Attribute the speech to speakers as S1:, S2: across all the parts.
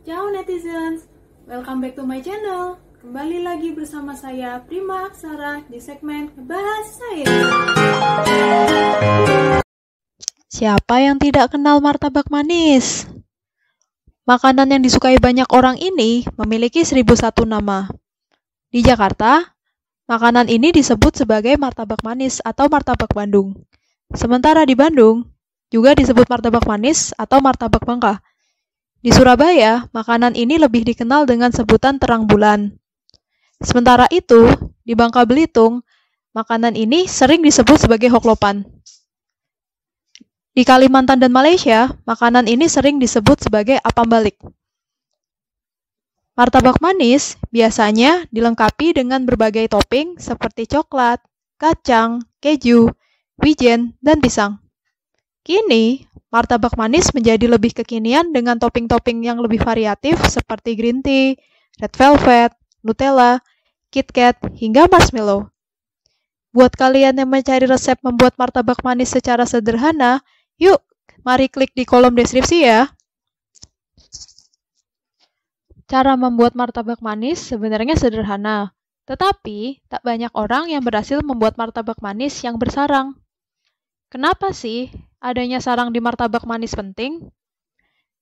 S1: Ciao netizens, welcome back to my channel. Kembali lagi bersama saya Prima Aksara di segmen Saya Siapa yang tidak kenal martabak manis? Makanan yang disukai banyak orang ini memiliki 1001 nama. Di Jakarta, makanan ini disebut sebagai martabak manis atau martabak Bandung. Sementara di Bandung, juga disebut martabak manis atau martabak bangka di Surabaya, makanan ini lebih dikenal dengan sebutan terang bulan. Sementara itu, di Bangka Belitung, makanan ini sering disebut sebagai hoklopan. Di Kalimantan dan Malaysia, makanan ini sering disebut sebagai apam balik. Martabak manis biasanya dilengkapi dengan berbagai topping seperti coklat, kacang, keju, wijen, dan pisang. Kini, martabak manis menjadi lebih kekinian dengan topping-topping yang lebih variatif seperti green tea, red velvet, Nutella, KitKat, hingga marshmallow. Buat kalian yang mencari resep membuat martabak manis secara sederhana, yuk mari klik di kolom deskripsi ya. Cara membuat martabak manis sebenarnya sederhana, tetapi tak banyak orang yang berhasil membuat martabak manis yang bersarang. Kenapa sih adanya sarang di martabak manis penting?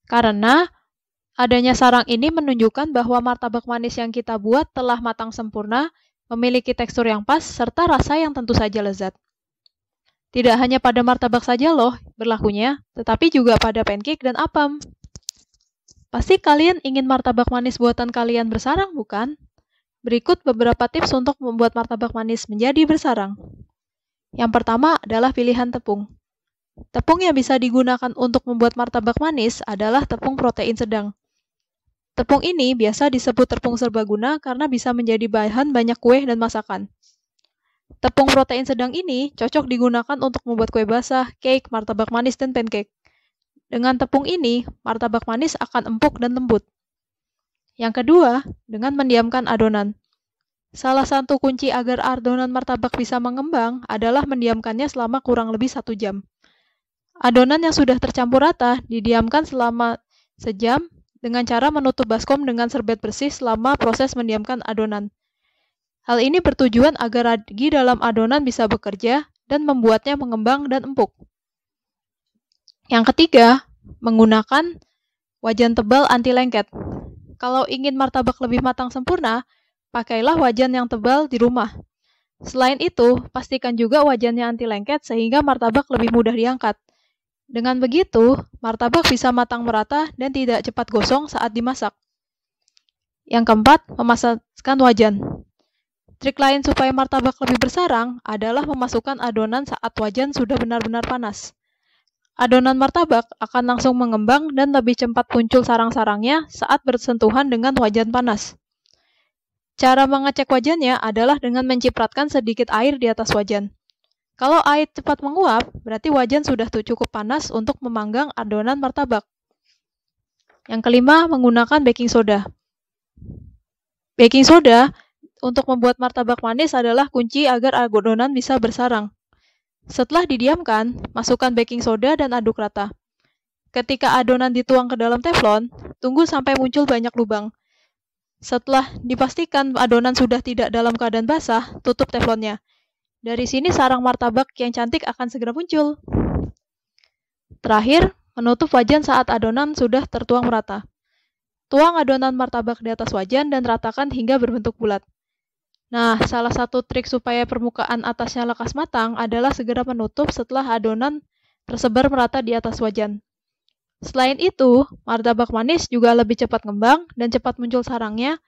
S1: Karena adanya sarang ini menunjukkan bahwa martabak manis yang kita buat telah matang sempurna, memiliki tekstur yang pas, serta rasa yang tentu saja lezat. Tidak hanya pada martabak saja loh berlakunya, tetapi juga pada pancake dan apem. Pasti kalian ingin martabak manis buatan kalian bersarang, bukan? Berikut beberapa tips untuk membuat martabak manis menjadi bersarang. Yang pertama adalah pilihan tepung. Tepung yang bisa digunakan untuk membuat martabak manis adalah tepung protein sedang. Tepung ini biasa disebut tepung serbaguna karena bisa menjadi bahan banyak kue dan masakan. Tepung protein sedang ini cocok digunakan untuk membuat kue basah, cake, martabak manis, dan pancake. Dengan tepung ini, martabak manis akan empuk dan lembut. Yang kedua, dengan mendiamkan adonan. Salah satu kunci agar adonan martabak bisa mengembang adalah mendiamkannya selama kurang lebih satu jam. Adonan yang sudah tercampur rata didiamkan selama sejam dengan cara menutup baskom dengan serbet bersih selama proses mendiamkan adonan. Hal ini bertujuan agar ragi dalam adonan bisa bekerja dan membuatnya mengembang dan empuk. Yang ketiga, menggunakan wajan tebal anti lengket. Kalau ingin martabak lebih matang sempurna, Pakailah wajan yang tebal di rumah. Selain itu, pastikan juga wajannya anti lengket sehingga martabak lebih mudah diangkat. Dengan begitu, martabak bisa matang merata dan tidak cepat gosong saat dimasak. Yang keempat, memasakkan wajan. Trik lain supaya martabak lebih bersarang adalah memasukkan adonan saat wajan sudah benar-benar panas. Adonan martabak akan langsung mengembang dan lebih cepat muncul sarang-sarangnya saat bersentuhan dengan wajan panas. Cara mengecek wajannya adalah dengan mencipratkan sedikit air di atas wajan. Kalau air cepat menguap, berarti wajan sudah cukup panas untuk memanggang adonan martabak. Yang kelima, menggunakan baking soda. Baking soda untuk membuat martabak manis adalah kunci agar adonan bisa bersarang. Setelah didiamkan, masukkan baking soda dan aduk rata. Ketika adonan dituang ke dalam teflon, tunggu sampai muncul banyak lubang. Setelah dipastikan adonan sudah tidak dalam keadaan basah, tutup teflonnya. Dari sini sarang martabak yang cantik akan segera muncul. Terakhir, menutup wajan saat adonan sudah tertuang merata. Tuang adonan martabak di atas wajan dan ratakan hingga berbentuk bulat. Nah, salah satu trik supaya permukaan atasnya lekas matang adalah segera menutup setelah adonan tersebar merata di atas wajan. Selain itu, martabak manis juga lebih cepat ngembang dan cepat muncul sarangnya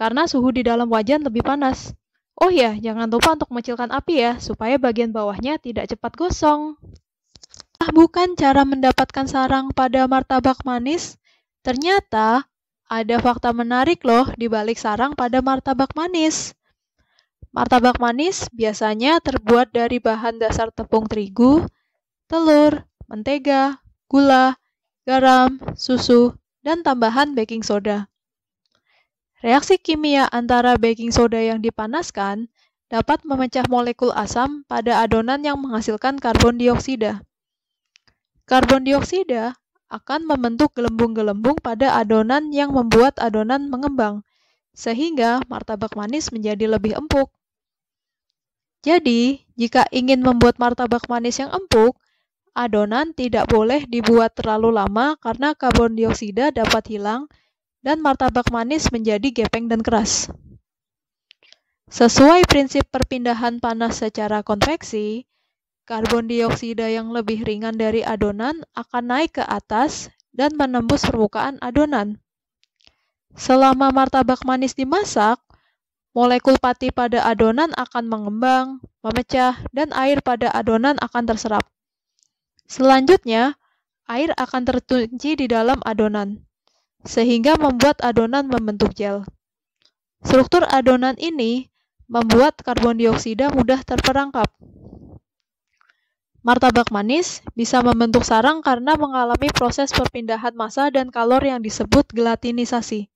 S1: karena suhu di dalam wajan lebih panas. Oh ya, jangan lupa untuk mengecilkan api ya, supaya bagian bawahnya tidak cepat gosong. Ah, bukan cara mendapatkan sarang pada martabak manis. Ternyata, ada fakta menarik loh di balik sarang pada martabak manis. Martabak manis biasanya terbuat dari bahan dasar tepung terigu, telur, mentega, gula, garam, susu, dan tambahan baking soda. Reaksi kimia antara baking soda yang dipanaskan dapat memecah molekul asam pada adonan yang menghasilkan karbon dioksida. Karbon dioksida akan membentuk gelembung-gelembung pada adonan yang membuat adonan mengembang, sehingga martabak manis menjadi lebih empuk. Jadi, jika ingin membuat martabak manis yang empuk, adonan tidak boleh dibuat terlalu lama karena karbon dioksida dapat hilang dan martabak manis menjadi gepeng dan keras. Sesuai prinsip perpindahan panas secara konveksi, karbon dioksida yang lebih ringan dari adonan akan naik ke atas dan menembus permukaan adonan. Selama martabak manis dimasak, molekul pati pada adonan akan mengembang, memecah, dan air pada adonan akan terserap. Selanjutnya, air akan terkunci di dalam adonan, sehingga membuat adonan membentuk gel. Struktur adonan ini membuat karbon dioksida mudah terperangkap. Martabak manis bisa membentuk sarang karena mengalami proses perpindahan massa dan kalor yang disebut gelatinisasi.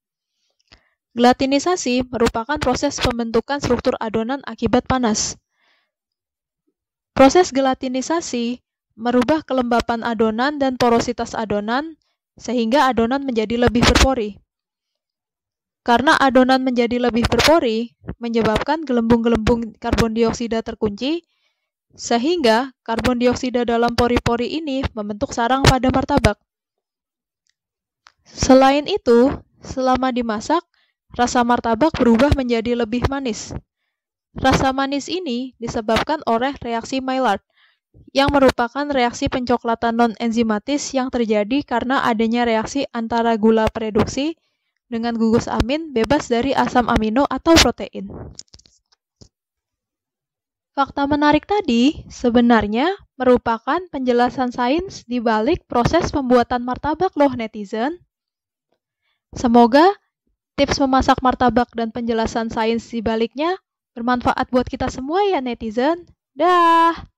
S1: Gelatinisasi merupakan proses pembentukan struktur adonan akibat panas. Proses gelatinisasi merubah kelembapan adonan dan porositas adonan sehingga adonan menjadi lebih berpori. Karena adonan menjadi lebih berpori, menyebabkan gelembung-gelembung karbon dioksida terkunci, sehingga karbon dioksida dalam pori-pori ini membentuk sarang pada martabak. Selain itu, selama dimasak, rasa martabak berubah menjadi lebih manis. Rasa manis ini disebabkan oleh reaksi Maillard – yang merupakan reaksi pencoklatan non-enzimatis yang terjadi karena adanya reaksi antara gula produksi dengan gugus amin bebas dari asam amino atau protein. Fakta menarik tadi sebenarnya merupakan penjelasan sains di balik proses pembuatan martabak loh netizen. Semoga tips memasak martabak dan penjelasan sains di baliknya bermanfaat buat kita semua ya netizen. Dah.